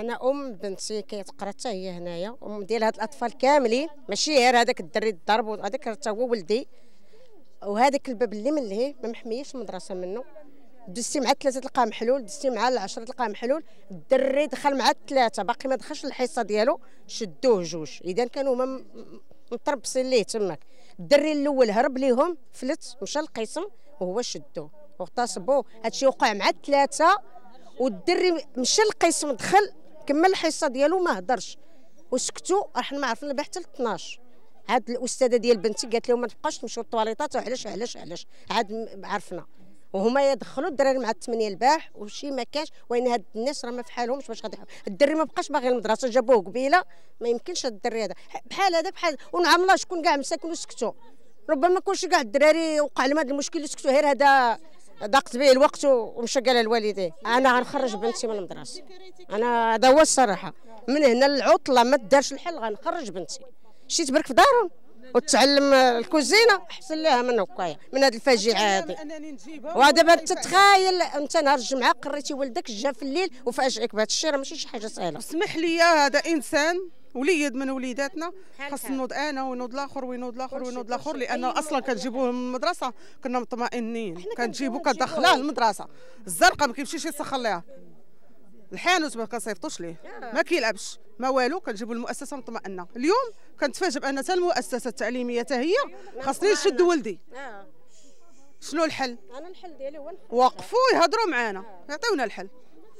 انا ام بنتي كتقرا حتى هي هنايا ام ديال هاد الاطفال كاملين ماشي غير هذاك الدري الضرب هذاك حتى هو ولدي وهذاك الباب اللي من لهيه ما محميش المدرسه منه دزتي مع ثلاثه تلقاه محلول دزتي مع العشره تلقاه محلول الدري دخل مع الثلاثه باقي ما دخلش الحصه ديالو شدوه جوج اذا كانوا هما مطربسين ليه تماك الدري الاول هرب ليهم فلت مشى القسم وهو شدوه واغتصبوه هادشي وقع مع الثلاثه والدري مشى القسم دخل كمل الحصه ديالو ما هضرش وسكتوا احنا ما عرفنا به حتى 12 عاد الاستاذه ديال بنتي قالت لهم ما تبقاش تمشيو للطواليطات وعلاش علاش علاش عاد عرفنا وهما يدخلوا الدراري مع الثمانيه الباح وشي ما كاش وين هاد الناس راه ما في حالهمش باش غادي الدري ما بقاش باغي المدرسه جابوه قبيله ما يمكنش هاد الدري هذا بحال هذاك بحال ونعم الله شكون كاع مساكن وسكتوا ربما كلشي كاع الدراري وقع لهم هذا المشكل وسكتوا غير هذا ضاقت به الوقت ومشى على الوالدين انا غنخرج بنتي من المدرسه انا هذا هو الصراحه من هنا العطله ما دارش الحل غنخرج بنتي شي تبرك في دارهم وتعلم الكوزينه احسن لها من هكايا من هذه الفاجعه هذه ودابا انت تخايل انت نهار الجمعه قريتي ولدك جا في الليل وفاجئك بهذا الشيء راه ماشي شي حاجه سهله اسمح لي هذا انسان وليد من وليداتنا خاص نوض انا ونوض الاخر وينوض الاخر وينوض الاخر لان اصلا كتجيبوه من المدرسه كنا مطمئنين كنجيبو كدخلاه المدرسه الزرقاء ما كيمشيش يسخر ليها الحانوت ما كنصيفطوش ليه ما كيلعبش ما والو كنجيبو المؤسسه مطمئنه اليوم كنتفاجئ بان حتى المؤسسه التعليميه حتى هي خاصني نشد ولدي آه. شنو الحل انا الحل ديالي هو وقفوا يهضروا معانا يعطيونا الحل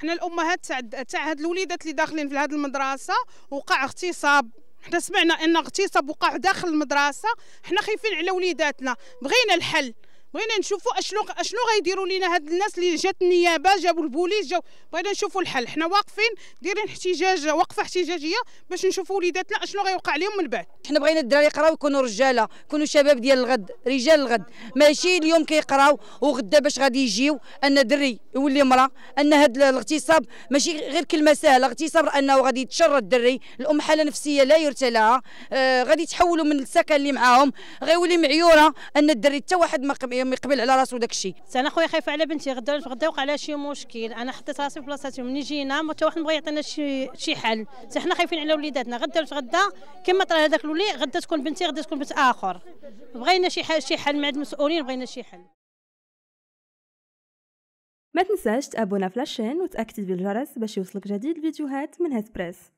حنا الامهات تاع تاع هاد الوليدات اللي داخلين في هاد المدرسه وقع اغتصاب حنا سمعنا ان اغتصاب وقع داخل المدرسه حنا خايفين على وليداتنا بغينا الحل بغينا نشوفوا اشنو اشنو غيديروا لينا هاد الناس اللي جات النيابه جابوا البوليس جاو بغينا نشوفوا الحل حنا واقفين دايرين احتجاج وقفه احتجاجيه باش نشوفوا وليداتنا اشنو غيوقع لهم من بعد حنا بغينا الدراري يقراو يكونوا رجاله يكونوا شباب ديال الغد رجال الغد ماشي اليوم كيقراو وغدا باش غادي يجيو ان دري يولي امراه ان هذا الاغتصاب ماشي غير كلمه سهله اغتصاب انه غادي يتشرد الدري الام حاله نفسيه لا يرثى لها آه غادي يتحولوا من السكن اللي معاهم غيولي معيوره ان الدري حتى واحد ما يقبل على راسو داك الشيء انا خويا خايفه على بنتي غدا غدا وقع لها شي مشكل انا حطيت راسي في بلاصتي ملي جينا حتى واحد ما بغى يعطينا شي شي حل حنا خايفين على وليداتنا غدا غدا كما طرا هذاك تولي غدا تكون بنتي غدا تكون بنت اخر بغينا شي حل شي حل مع المسؤولين بغينا شي حل ما تنساش تابونا في لاشين وتاكتيفي بالجرس باش يوصلك جديد الفيديوهات من هاد بريس